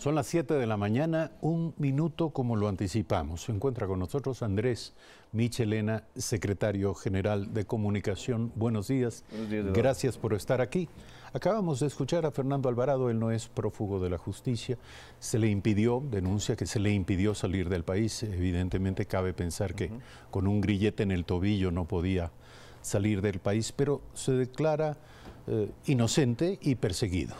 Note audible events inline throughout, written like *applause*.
Son las 7 de la mañana, un minuto como lo anticipamos. Se encuentra con nosotros Andrés Michelena, secretario general de Comunicación. Buenos días. Gracias por estar aquí. Acabamos de escuchar a Fernando Alvarado, él no es prófugo de la justicia. Se le impidió, denuncia que se le impidió salir del país. Evidentemente cabe pensar que con un grillete en el tobillo no podía salir del país, pero se declara eh, inocente y perseguido.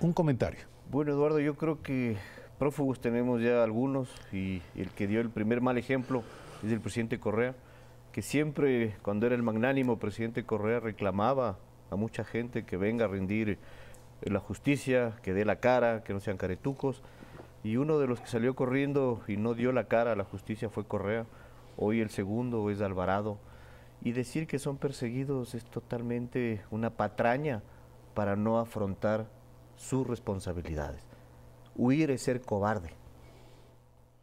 Un comentario. Bueno, Eduardo, yo creo que prófugos tenemos ya algunos y el que dio el primer mal ejemplo es el presidente Correa, que siempre cuando era el magnánimo presidente Correa reclamaba a mucha gente que venga a rendir la justicia, que dé la cara, que no sean caretucos. Y uno de los que salió corriendo y no dio la cara a la justicia fue Correa. Hoy el segundo es Alvarado. Y decir que son perseguidos es totalmente una patraña para no afrontar sus responsabilidades. Huir es ser cobarde.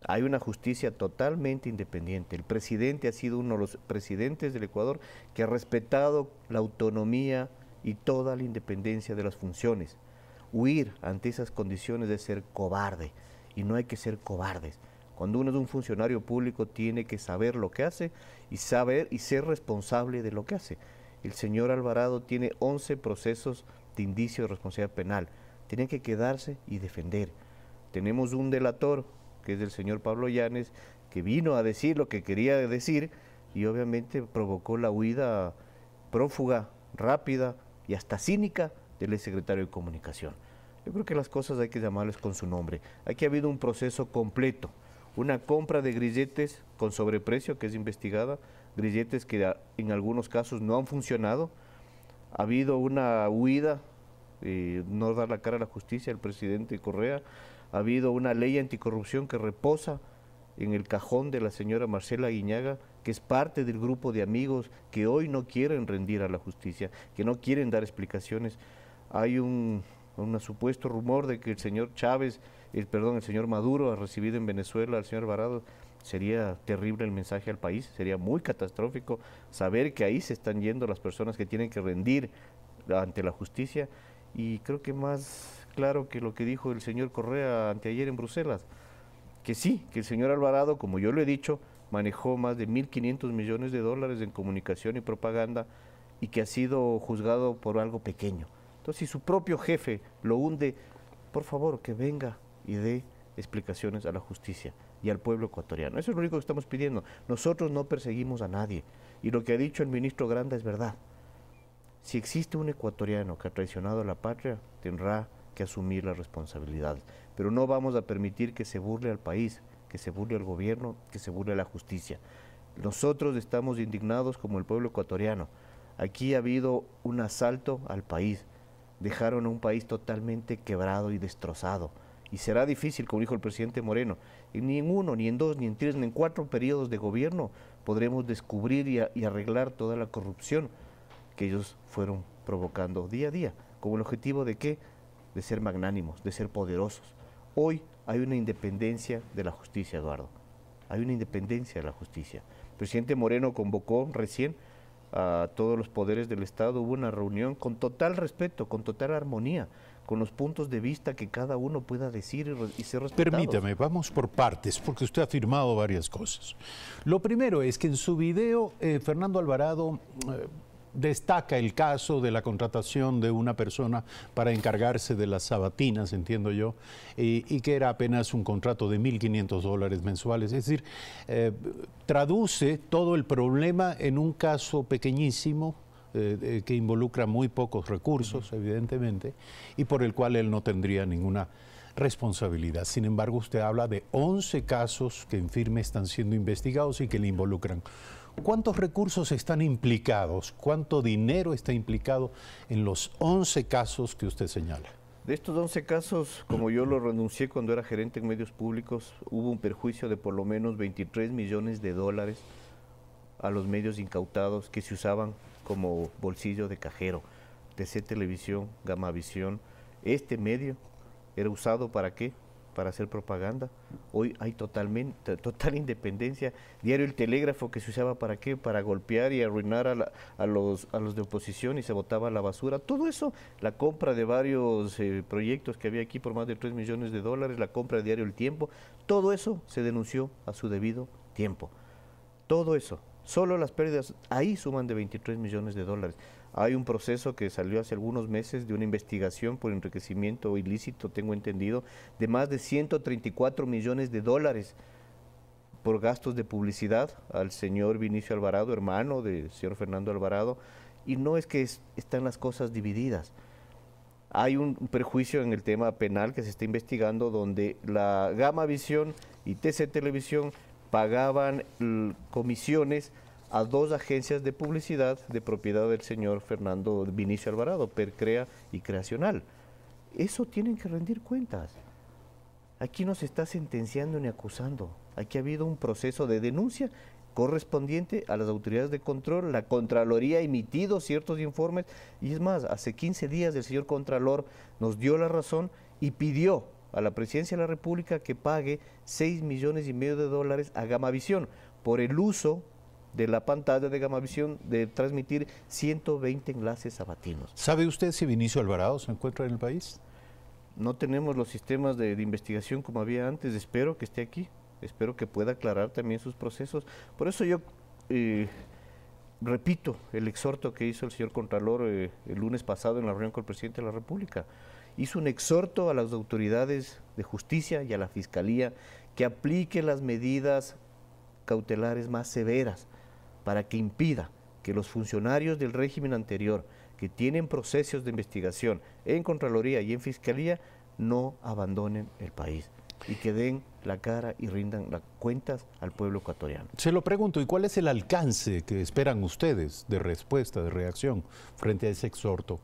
Hay una justicia totalmente independiente. El presidente ha sido uno de los presidentes del Ecuador que ha respetado la autonomía y toda la independencia de las funciones. Huir ante esas condiciones es ser cobarde. Y no hay que ser cobardes. Cuando uno es un funcionario público tiene que saber lo que hace y saber y ser responsable de lo que hace. El señor Alvarado tiene 11 procesos de indicio de responsabilidad penal. Tenían que quedarse y defender. Tenemos un delator, que es el señor Pablo Llanes, que vino a decir lo que quería decir y obviamente provocó la huida prófuga, rápida y hasta cínica del secretario de Comunicación. Yo creo que las cosas hay que llamarles con su nombre. Aquí ha habido un proceso completo, una compra de grilletes con sobreprecio que es investigada, grilletes que en algunos casos no han funcionado, ha habido una huida eh, no dar la cara a la justicia el presidente Correa. Ha habido una ley anticorrupción que reposa en el cajón de la señora Marcela Guiñaga, que es parte del grupo de amigos que hoy no quieren rendir a la justicia, que no quieren dar explicaciones. Hay un, un supuesto rumor de que el señor Chávez, el, perdón, el señor Maduro ha recibido en Venezuela al señor Varado. Sería terrible el mensaje al país, sería muy catastrófico saber que ahí se están yendo las personas que tienen que rendir ante la justicia y creo que más claro que lo que dijo el señor Correa anteayer en Bruselas, que sí, que el señor Alvarado, como yo lo he dicho, manejó más de 1.500 millones de dólares en comunicación y propaganda y que ha sido juzgado por algo pequeño. Entonces, si su propio jefe lo hunde, por favor, que venga y dé explicaciones a la justicia y al pueblo ecuatoriano. Eso es lo único que estamos pidiendo. Nosotros no perseguimos a nadie. Y lo que ha dicho el ministro Granda es verdad. Si existe un ecuatoriano que ha traicionado a la patria, tendrá que asumir la responsabilidad. Pero no vamos a permitir que se burle al país, que se burle al gobierno, que se burle a la justicia. Nosotros estamos indignados como el pueblo ecuatoriano. Aquí ha habido un asalto al país. Dejaron a un país totalmente quebrado y destrozado. Y será difícil, como dijo el presidente Moreno, ni en uno, ni en dos, ni en tres, ni en cuatro periodos de gobierno podremos descubrir y arreglar toda la corrupción que ellos fueron provocando día a día, con el objetivo de qué? De ser magnánimos, de ser poderosos. Hoy hay una independencia de la justicia, Eduardo. Hay una independencia de la justicia. El presidente Moreno convocó recién a todos los poderes del Estado, hubo una reunión con total respeto, con total armonía, con los puntos de vista que cada uno pueda decir y, ser respetado. Permítame, vamos por partes, porque usted ha afirmado varias cosas. Lo primero es que en su video, eh, Fernando Alvarado... Eh, destaca el caso de la contratación de una persona para encargarse de las sabatinas, entiendo yo, y, que era apenas un contrato de 1.500 dólares mensuales. Es decir, eh, traduce todo el problema en un caso pequeñísimo eh, que involucra muy pocos recursos, evidentemente, y por el cual él no tendría ninguna responsabilidad. Sin embargo, usted habla de 11 casos que en firme están siendo investigados y que le involucran ¿Cuántos recursos están implicados? ¿Cuánto dinero está implicado en los 11 casos que usted señala? De estos 11 casos, como yo lo renuncié cuando era gerente en medios públicos, hubo un perjuicio de por lo menos 23 millones de dólares a los medios incautados que se usaban como bolsillo de cajero. TC Televisión, Gamavisión, este medio era usado para qué? para hacer propaganda. Hoy hay totalmente, total independencia. Diario El Telégrafo que se usaba para qué? Para golpear y arruinar a, a los, a los de oposición y se botaba la basura. Todo eso, la compra de varios eh, proyectos que había aquí por más de 3 millones de dólares, la compra de Diario El Tiempo, todo eso se denunció a su debido tiempo. Todo eso. Solo las pérdidas ahí suman de 23 millones de dólares. Hay un proceso que salió hace algunos meses de una investigación por enriquecimiento ilícito, tengo entendido, de más de 134 millones de dólares por gastos de publicidad al señor Vinicio Alvarado, hermano del señor Fernando Alvarado. Y no es que están las cosas divididas. Hay un perjuicio en el tema penal que se está investigando donde la Gama Visión y TC Televisión pagaban comisiones a dos agencias de publicidad de propiedad del señor Fernando Vinicio Alvarado, Percrea y Creacional. Eso tienen que rendir cuentas. Aquí no se está sentenciando ni acusando. Aquí ha habido un proceso de denuncia correspondiente a las autoridades de control. La Contraloría ha emitido ciertos informes y es más, hace 15 días el señor Contralor nos dio la razón y pidió a la Presidencia de la República que pague 6 millones y medio de dólares a Gamavisión por el uso de la pantalla de Gamavisión de transmitir 120 enlaces sabatinos. ¿Sabe usted si Vinicio Alvarado se encuentra en el país? No tenemos los sistemas de, investigación como había antes, espero que esté aquí, espero que pueda aclarar también sus procesos. Por eso yo eh, repito el exhorto que hizo el señor Contralor eh, el lunes pasado en la reunión con el presidente de la República. Hizo un exhorto a las autoridades de justicia y a la fiscalía que aplique las medidas cautelares más severas para que impida que los funcionarios del régimen anterior que tienen procesos de investigación en Contraloría y en Fiscalía no abandonen el país y que den la cara y rindan las cuentas al pueblo ecuatoriano. Se lo pregunto, ¿y cuál es el alcance que esperan ustedes de respuesta, de reacción frente a ese exhorto?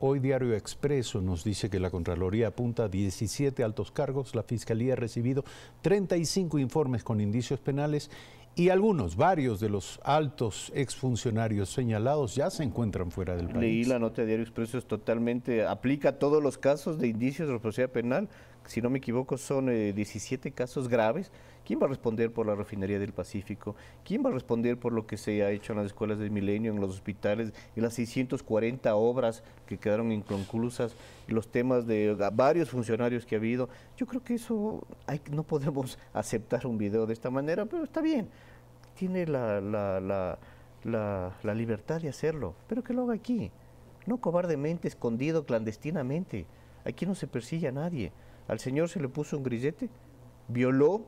Hoy Diario Expreso nos dice que la Contraloría apunta a 17 altos cargos, la Fiscalía ha recibido 35 informes con indicios penales y algunos, varios de los altos exfuncionarios señalados ya se encuentran fuera del país. Leí la nota de Diario Expreso, totalmente, aplica a todos los casos de indicios de responsabilidad penal, si no me equivoco, son 17 eh, casos graves. ¿Quién va a responder por la refinería del Pacífico? ¿Quién va a responder por lo que se ha hecho en las escuelas del milenio, en los hospitales, y las 640 obras que quedaron inconclusas, y los temas de ah, varios funcionarios que ha habido? Yo creo que eso hay, no podemos *laughs* aceptar un video de esta manera, pero está bien. Tiene la, la libertad de hacerlo, pero que lo haga aquí, no cobardemente, escondido, clandestinamente. Aquí no se persigue a nadie. Al señor se le puso un grillete, violó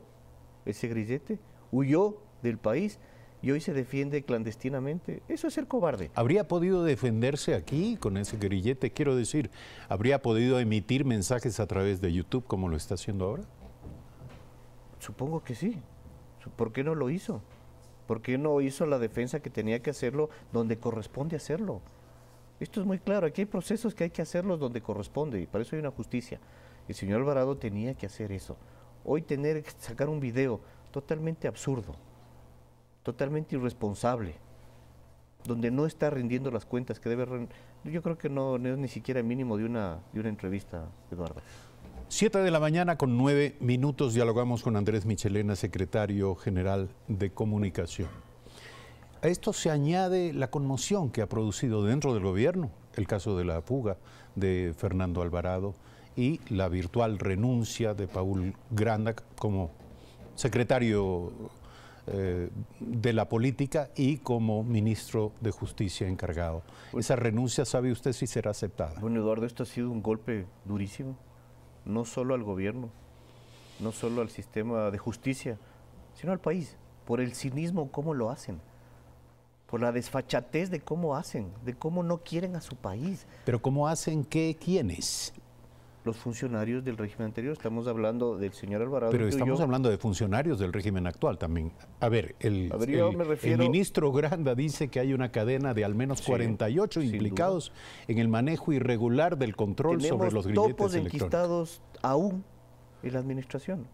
ese grillete, huyó del país y hoy se defiende clandestinamente. Eso es ser cobarde. ¿Habría podido defenderse aquí con ese grillete? Quiero decir, ¿habría podido emitir mensajes a través de YouTube como lo está haciendo ahora? Supongo que sí. ¿Por qué no lo hizo? ¿Por qué no hizo la defensa que tenía que hacerlo donde corresponde hacerlo? Esto es muy claro. Aquí hay procesos que hay que hacerlos donde corresponde y para eso hay una justicia. El señor Alvarado tenía que hacer eso. Hoy tener que sacar un video totalmente absurdo, totalmente irresponsable, donde no está rindiendo las cuentas que debe... Yo creo que no, es ni siquiera el mínimo de una, de una entrevista, Eduardo. Siete de la mañana con nueve minutos dialogamos con Andrés Michelena, secretario general de Comunicación. A esto se añade la conmoción que ha producido dentro del gobierno el caso de la fuga de Fernando Alvarado, y la virtual renuncia de Paul Granda como secretario eh, de la política y como ministro de justicia encargado. Pues ¿Esa renuncia sabe usted si será aceptada? Bueno, Eduardo, esto ha sido un golpe durísimo, no solo al gobierno, no solo al sistema de justicia, sino al país, por el cinismo cómo lo hacen por la desfachatez de cómo hacen, de cómo no quieren a su país. Pero ¿cómo hacen qué? ¿Quiénes? los funcionarios del régimen anterior. Estamos hablando del señor Alvarado. Pero estamos hablando de funcionarios del régimen actual también. A ver, el, el, ministro Granda dice que hay una cadena de al menos 48 implicados en el manejo irregular del control sobre los grilletes topos enquistados aún en la administración.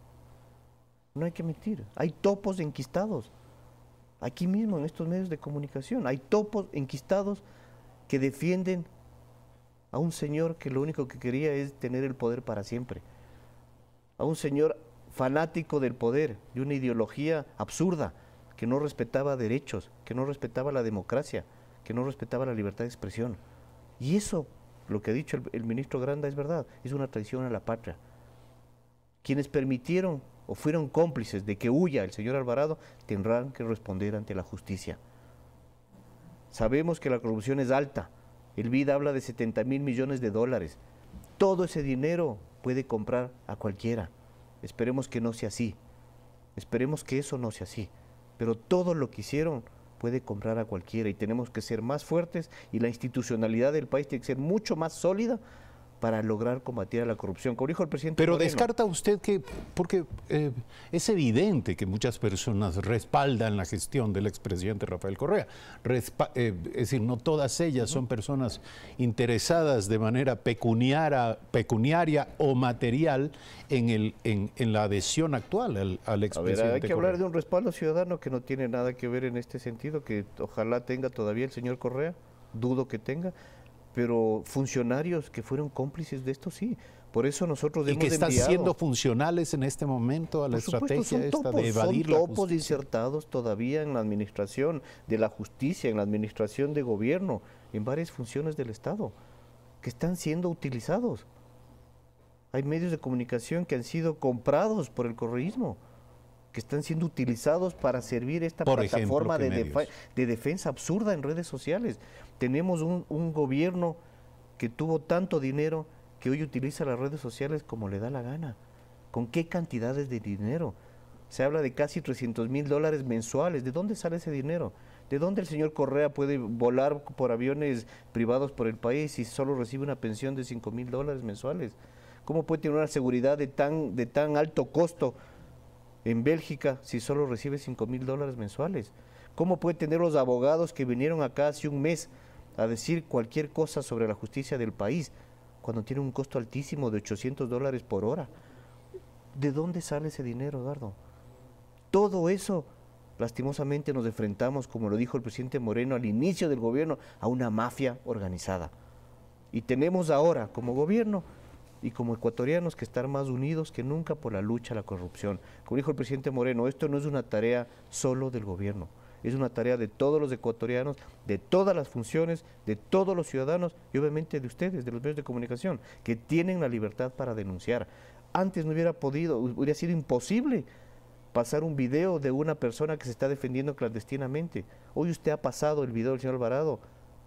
No hay que mentir. Hay topos enquistados. Aquí mismo, en estos medios de comunicación, hay topos enquistados que defienden a un señor que lo único que quería es tener el poder para siempre, a un señor fanático del poder, de una ideología absurda, que no respetaba derechos, que no respetaba la democracia, que no respetaba la libertad de expresión. Y eso, lo que ha dicho el, ministro Granda es verdad, es una traición a la patria. Quienes permitieron o fueron cómplices de que huya el señor Alvarado tendrán que responder ante la justicia. Sabemos que la corrupción es alta, el BID habla de 70 mil millones de dólares. Todo ese dinero puede comprar a cualquiera. Esperemos que no sea así. Esperemos que eso no sea así. Pero todo lo que hicieron puede comprar a cualquiera y tenemos que ser más fuertes y la institucionalidad del país tiene que ser mucho más sólida para lograr combatir a la corrupción, como dijo el presidente. Pero descarta usted que, porque eh, es evidente que muchas personas respaldan la gestión del expresidente Rafael Correa, eh, es decir, no todas ellas son personas interesadas de manera pecuniaria, pecuniaria o material en, el, en, la adhesión actual al, expresidente. hay que hablar de un respaldo ciudadano que no tiene nada que ver en este sentido, que ojalá tenga todavía el señor Correa, dudo que tenga pero funcionarios que fueron cómplices de esto sí. Por eso nosotros y que están siendo funcionales en este momento a la estrategia esta de evadir son insertados todavía en la administración de la justicia, en la administración de gobierno, en varias funciones del Estado, que están siendo utilizados. Hay medios de comunicación que han sido comprados por el correísmo que están siendo utilizados para servir esta plataforma de, defensa absurda en redes sociales. Tenemos un, gobierno que tuvo tanto dinero que hoy utiliza las redes sociales como le da la gana. ¿Con qué cantidades de dinero? Se habla de casi 300 mil dólares mensuales. ¿De dónde sale ese dinero? ¿De dónde el señor Correa puede volar por aviones privados por el país si solo recibe una pensión de 5 mil dólares mensuales? ¿Cómo puede tener una seguridad de tan, de tan alto costo en Bélgica si solo recibe 5 mil dólares mensuales? ¿Cómo puede tener los abogados que vinieron acá hace un mes a decir cualquier cosa sobre la justicia del país cuando tiene un costo altísimo de 800 dólares por hora? ¿De dónde sale ese dinero, Eduardo? Todo eso, lastimosamente, nos enfrentamos, como lo dijo el presidente Moreno al inicio del gobierno, a una mafia organizada. Y tenemos ahora, como gobierno, y como ecuatorianos que estar más unidos que nunca por la lucha a la corrupción. Como dijo el presidente Moreno, esto no es una tarea solo del gobierno, es una tarea de todos los ecuatorianos, de todas las funciones, de todos los ciudadanos y obviamente de ustedes, de los medios de comunicación, que tienen la libertad para denunciar. Antes no hubiera podido, hubiera sido imposible pasar un video de una persona que se está defendiendo clandestinamente. Hoy usted ha pasado el video del señor Alvarado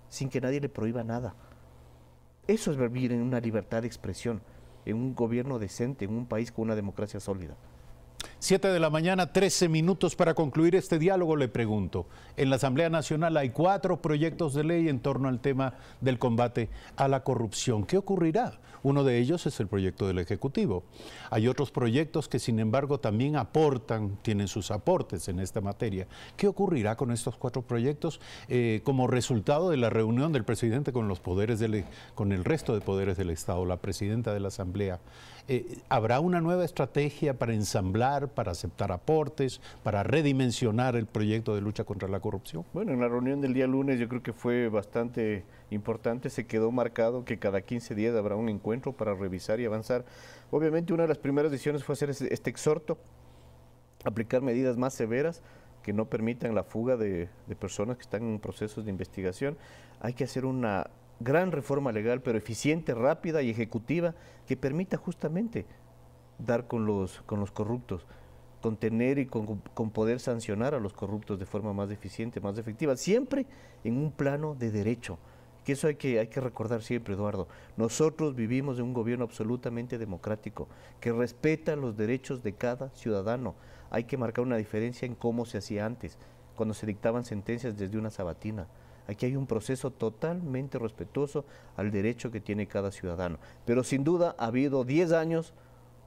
sin que nadie le prohíba nada. Eso es vivir en una libertad de expresión, en un gobierno decente, en un país con una democracia sólida. Siete de la mañana, 13 minutos para concluir este diálogo, le pregunto. En la Asamblea Nacional hay cuatro proyectos de ley en torno al tema del combate a la corrupción. ¿Qué ocurrirá? Uno de ellos es el proyecto del Ejecutivo. Hay otros proyectos que, sin embargo, también aportan, tienen sus aportes en esta materia. ¿Qué ocurrirá con estos cuatro proyectos eh, como resultado de la reunión del presidente con los poderes del, e, con el resto de poderes del Estado, la presidenta de la Asamblea? Eh, ¿Habrá una nueva estrategia para ensamblar, para aceptar aportes, para redimensionar el proyecto de lucha contra la corrupción? Bueno, en la reunión del día lunes yo creo que fue bastante importante, se quedó marcado que cada 15 días habrá un encuentro para revisar y avanzar. Obviamente una de las primeras decisiones fue hacer este exhorto, aplicar medidas más severas que no permitan la fuga de, de, personas que están en procesos de investigación. Hay que hacer una gran reforma legal, pero eficiente, rápida y ejecutiva, que permita justamente dar con los, con los corruptos contener y con, poder sancionar a los corruptos de forma más eficiente, más efectiva, siempre en un plano de derecho. Que eso hay que, hay que recordar siempre, Eduardo. Nosotros vivimos de un gobierno absolutamente democrático, que respeta los derechos de cada ciudadano. Hay que marcar una diferencia en cómo se hacía antes, cuando se dictaban sentencias desde una sabatina. Aquí hay un proceso totalmente respetuoso al derecho que tiene cada ciudadano. Pero sin duda ha habido 10 años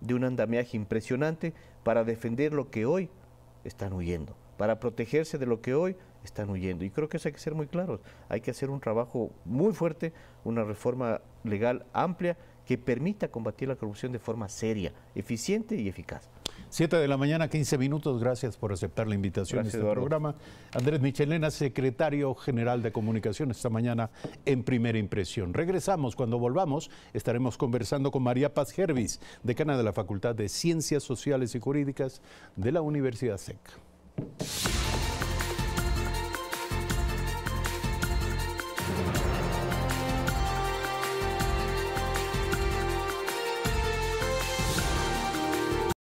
de un andamiaje impresionante para defender lo que hoy están huyendo, para protegerse de lo que hoy están huyendo. Y creo que eso hay que ser muy claros. Hay que hacer un trabajo muy fuerte, una reforma legal amplia que permita combatir la corrupción de forma seria, eficiente y eficaz. Siete de la mañana, 15 minutos. Gracias por aceptar la invitación a este programa. Andrés Michelena, secretario general de Comunicación, esta mañana en primera impresión. Regresamos. Cuando volvamos, estaremos conversando con María Paz Gervis, decana de la Facultad de Ciencias Sociales y Jurídicas de la Universidad SEC.